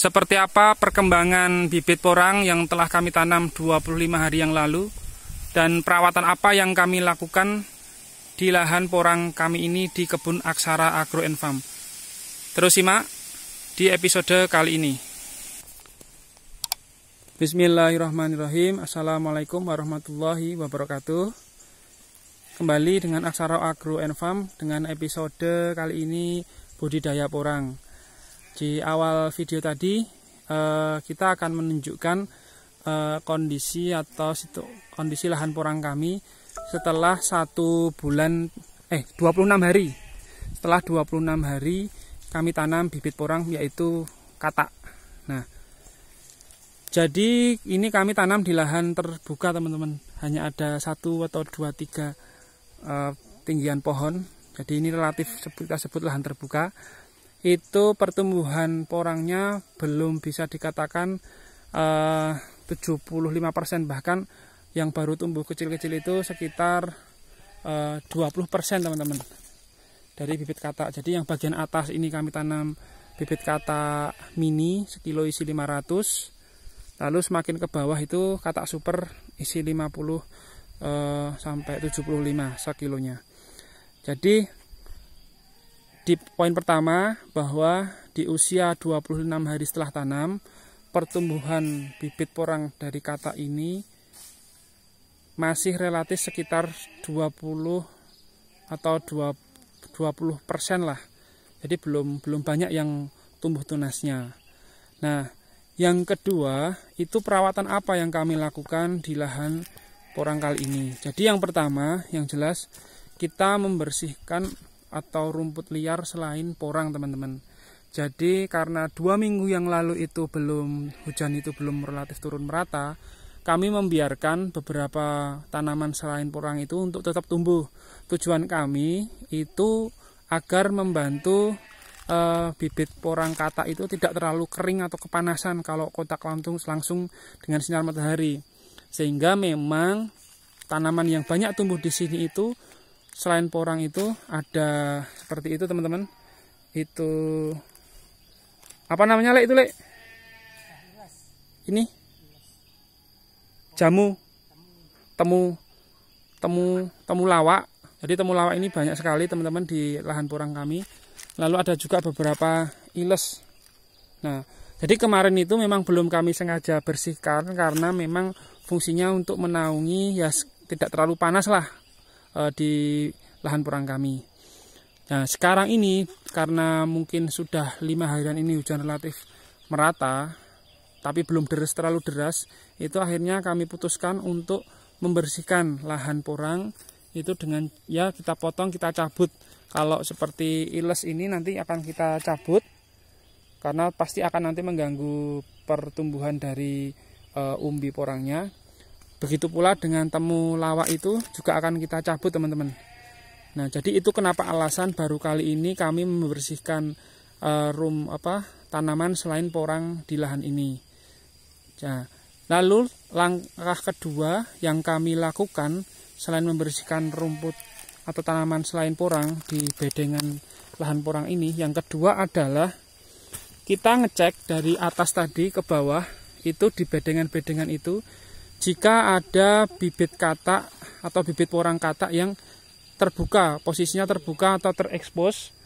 Seperti apa perkembangan bibit porang yang telah kami tanam 25 hari yang lalu dan perawatan apa yang kami lakukan di lahan porang kami ini di kebun Aksara Agro and Farm. Terus simak di episode kali ini. Bismillahirrahmanirrahim. Assalamualaikum warahmatullahi wabarakatuh. Kembali dengan Aksara Agro and Farm dengan episode kali ini budidaya porang di awal video tadi eh, kita akan menunjukkan eh, kondisi atau situ, kondisi lahan porang kami setelah satu bulan eh 26 hari setelah 26 hari kami tanam bibit porang yaitu katak nah jadi ini kami tanam di lahan terbuka teman-teman hanya ada satu atau dua tiga eh, tinggian pohon jadi ini relatif kita sebut lahan terbuka itu pertumbuhan porangnya belum bisa dikatakan eh, uh, 75% bahkan yang baru tumbuh kecil-kecil itu sekitar eh, uh, 20% teman-teman dari bibit kata Jadi yang bagian atas ini kami tanam bibit kata mini sekilo isi 500. Lalu semakin ke bawah itu kata super isi 50 uh, eh, sampai 75 sekilonya. Jadi di poin pertama bahwa di usia 26 hari setelah tanam pertumbuhan bibit porang dari kata ini masih relatif sekitar 20 atau 20 persen lah jadi belum belum banyak yang tumbuh tunasnya nah yang kedua itu perawatan apa yang kami lakukan di lahan porang kali ini jadi yang pertama yang jelas kita membersihkan atau rumput liar selain porang teman-teman jadi karena dua minggu yang lalu itu belum hujan itu belum relatif turun merata kami membiarkan beberapa tanaman selain porang itu untuk tetap tumbuh tujuan kami itu agar membantu e, bibit porang kata itu tidak terlalu kering atau kepanasan kalau kotak langsung langsung dengan sinar matahari sehingga memang tanaman yang banyak tumbuh di sini itu selain porang itu ada seperti itu teman-teman itu apa namanya lek itu lek ini jamu temu temu temu lawak jadi temu lawak ini banyak sekali teman-teman di lahan porang kami lalu ada juga beberapa iles nah jadi kemarin itu memang belum kami sengaja bersihkan karena memang fungsinya untuk menaungi ya tidak terlalu panas lah Eh, di lahan porang kami. Nah, sekarang ini karena mungkin sudah lima harian ini hujan relatif merata, tapi belum deras terlalu deras, itu akhirnya kami putuskan untuk membersihkan lahan porang itu dengan ya kita potong, kita cabut. Kalau seperti iles ini nanti akan kita cabut karena pasti akan nanti mengganggu pertumbuhan dari e, umbi porangnya. Begitu pula dengan temu lawak itu juga akan kita cabut teman-teman. Nah, jadi itu kenapa alasan baru kali ini kami membersihkan uh, eh, room apa tanaman selain porang di lahan ini. Ya. lalu langkah kedua yang kami lakukan selain membersihkan rumput atau tanaman selain porang di bedengan lahan porang ini, yang kedua adalah kita ngecek dari atas tadi ke bawah itu di bedengan-bedengan itu jika ada bibit katak atau bibit porang katak yang terbuka, posisinya terbuka atau terekspos,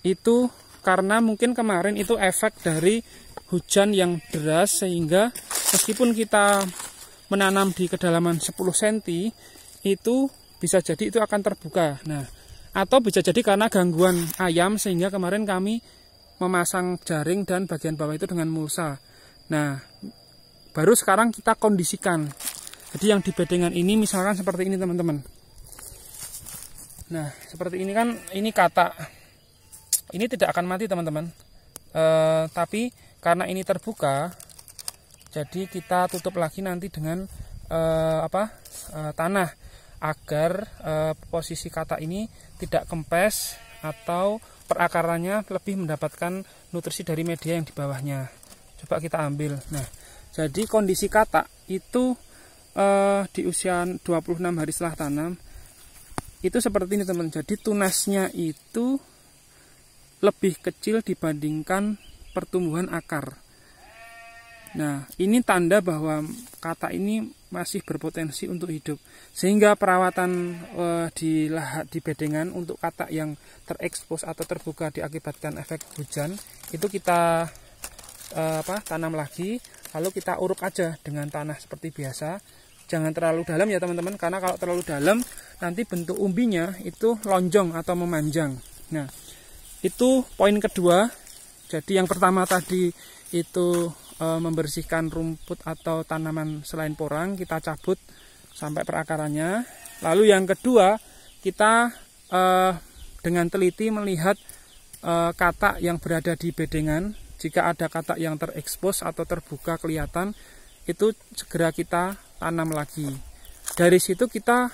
itu karena mungkin kemarin itu efek dari hujan yang deras sehingga meskipun kita menanam di kedalaman 10 cm itu bisa jadi itu akan terbuka. Nah, atau bisa jadi karena gangguan ayam sehingga kemarin kami memasang jaring dan bagian bawah itu dengan mulsa. Nah, Baru sekarang kita kondisikan. Jadi yang di bedengan ini misalkan seperti ini teman-teman. Nah, seperti ini kan ini kata ini tidak akan mati teman-teman. E, tapi karena ini terbuka, jadi kita tutup lagi nanti dengan e, apa e, tanah agar e, posisi kata ini tidak kempes atau perakarannya lebih mendapatkan nutrisi dari media yang di bawahnya. Coba kita ambil. Nah, jadi kondisi kata itu eh, di usia 26 hari setelah tanam itu seperti ini teman. Jadi tunasnya itu lebih kecil dibandingkan pertumbuhan akar. Nah, ini tanda bahwa kata ini masih berpotensi untuk hidup. Sehingga perawatan uh, di lahat di bedengan untuk kata yang terekspos atau terbuka diakibatkan efek hujan itu kita uh, apa? tanam lagi lalu kita uruk aja dengan tanah seperti biasa jangan terlalu dalam ya teman-teman karena kalau terlalu dalam nanti bentuk umbinya itu lonjong atau memanjang nah itu poin kedua jadi yang pertama tadi itu e, membersihkan rumput atau tanaman selain porang kita cabut sampai perakarannya lalu yang kedua kita e, dengan teliti melihat e, katak yang berada di bedengan jika ada katak yang terekspos atau terbuka kelihatan, itu segera kita tanam lagi. Dari situ kita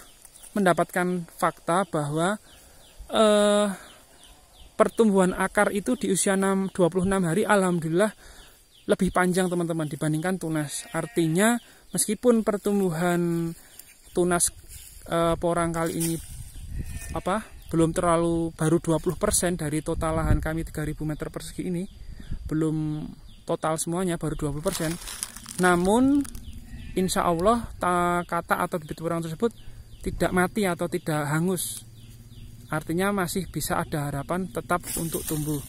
mendapatkan fakta bahwa eh, pertumbuhan akar itu di usia 6, 26 hari alhamdulillah lebih panjang teman-teman dibandingkan tunas. Artinya meskipun pertumbuhan tunas eh, porang kali ini apa belum terlalu baru 20% dari total lahan kami 3000 meter persegi ini belum total semuanya baru 20% namun insya Allah kata atau bibit urang tersebut tidak mati atau tidak hangus artinya masih bisa ada harapan tetap untuk tumbuh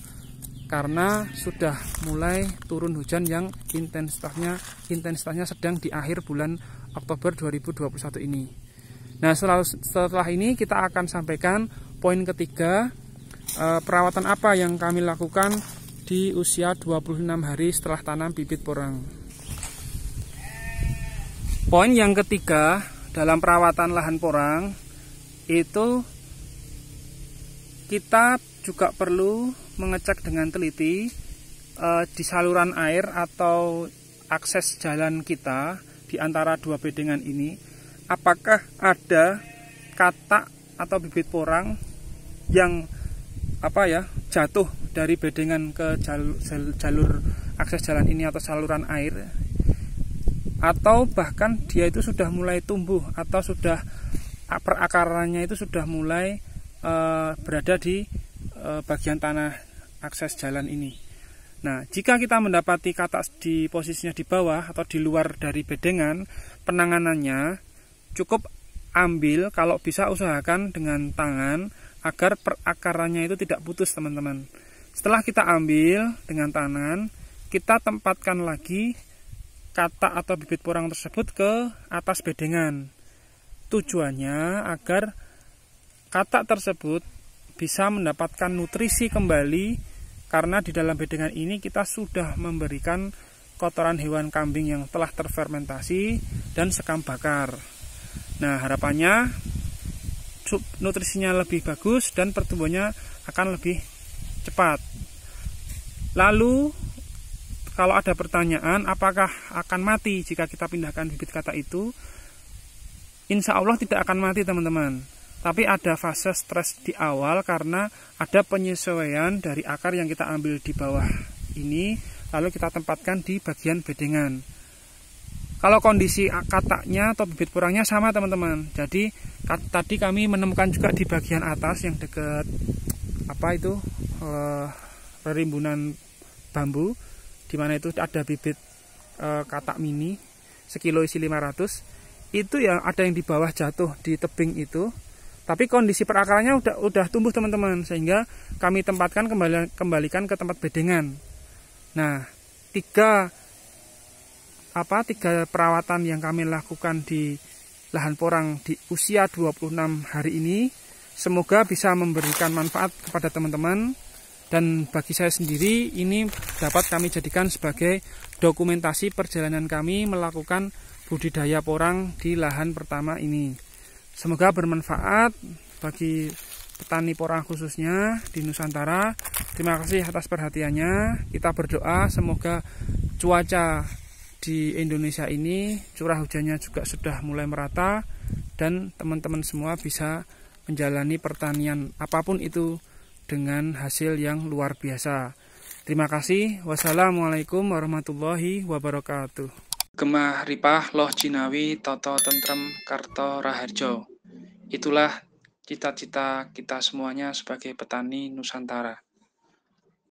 karena sudah mulai turun hujan yang intensitasnya intensitasnya sedang di akhir bulan Oktober 2021 ini. Nah setelah, setelah ini kita akan sampaikan poin ketiga eh, perawatan apa yang kami lakukan di usia 26 hari setelah tanam bibit porang. Poin yang ketiga dalam perawatan lahan porang itu kita juga perlu mengecek dengan teliti eh, di saluran air atau akses jalan kita di antara dua bedengan ini apakah ada katak atau bibit porang yang apa ya jatuh dari bedengan ke jalur, jalur akses jalan ini atau saluran air atau bahkan dia itu sudah mulai tumbuh atau sudah perakarannya itu sudah mulai e, berada di e, bagian tanah akses jalan ini. Nah, jika kita mendapati katak di posisinya di bawah atau di luar dari bedengan, penanganannya cukup ambil kalau bisa usahakan dengan tangan agar perakarannya itu tidak putus, teman-teman. Setelah kita ambil dengan tangan, kita tempatkan lagi kata atau bibit porang tersebut ke atas bedengan. Tujuannya agar kata tersebut bisa mendapatkan nutrisi kembali karena di dalam bedengan ini kita sudah memberikan kotoran hewan kambing yang telah terfermentasi dan sekam bakar. Nah, harapannya nutrisinya lebih bagus dan pertumbuhannya akan lebih cepat. Lalu kalau ada pertanyaan apakah akan mati jika kita pindahkan bibit kata itu? Insya Allah tidak akan mati teman-teman. Tapi ada fase stres di awal karena ada penyesuaian dari akar yang kita ambil di bawah ini lalu kita tempatkan di bagian bedengan. Kalau kondisi kataknya atau bibit kurangnya sama teman-teman. Jadi tadi kami menemukan juga di bagian atas yang dekat apa itu perimbunan eh, bambu di mana itu ada bibit e, katak mini sekilo isi 500 itu yang ada yang di bawah jatuh di tebing itu tapi kondisi perakarannya udah udah tumbuh teman-teman sehingga kami tempatkan kembali kembalikan ke tempat bedengan nah tiga apa tiga perawatan yang kami lakukan di lahan porang di usia 26 hari ini semoga bisa memberikan manfaat kepada teman-teman dan bagi saya sendiri ini dapat kami jadikan sebagai dokumentasi perjalanan kami melakukan budidaya porang di lahan pertama ini. Semoga bermanfaat bagi petani porang khususnya di Nusantara. Terima kasih atas perhatiannya. Kita berdoa semoga cuaca di Indonesia ini curah hujannya juga sudah mulai merata dan teman-teman semua bisa menjalani pertanian apapun itu dengan hasil yang luar biasa. Terima kasih. Wassalamualaikum warahmatullahi wabarakatuh. Gemah ripah loh cinawi toto tentrem karto raharjo. Itulah cita-cita kita semuanya sebagai petani Nusantara.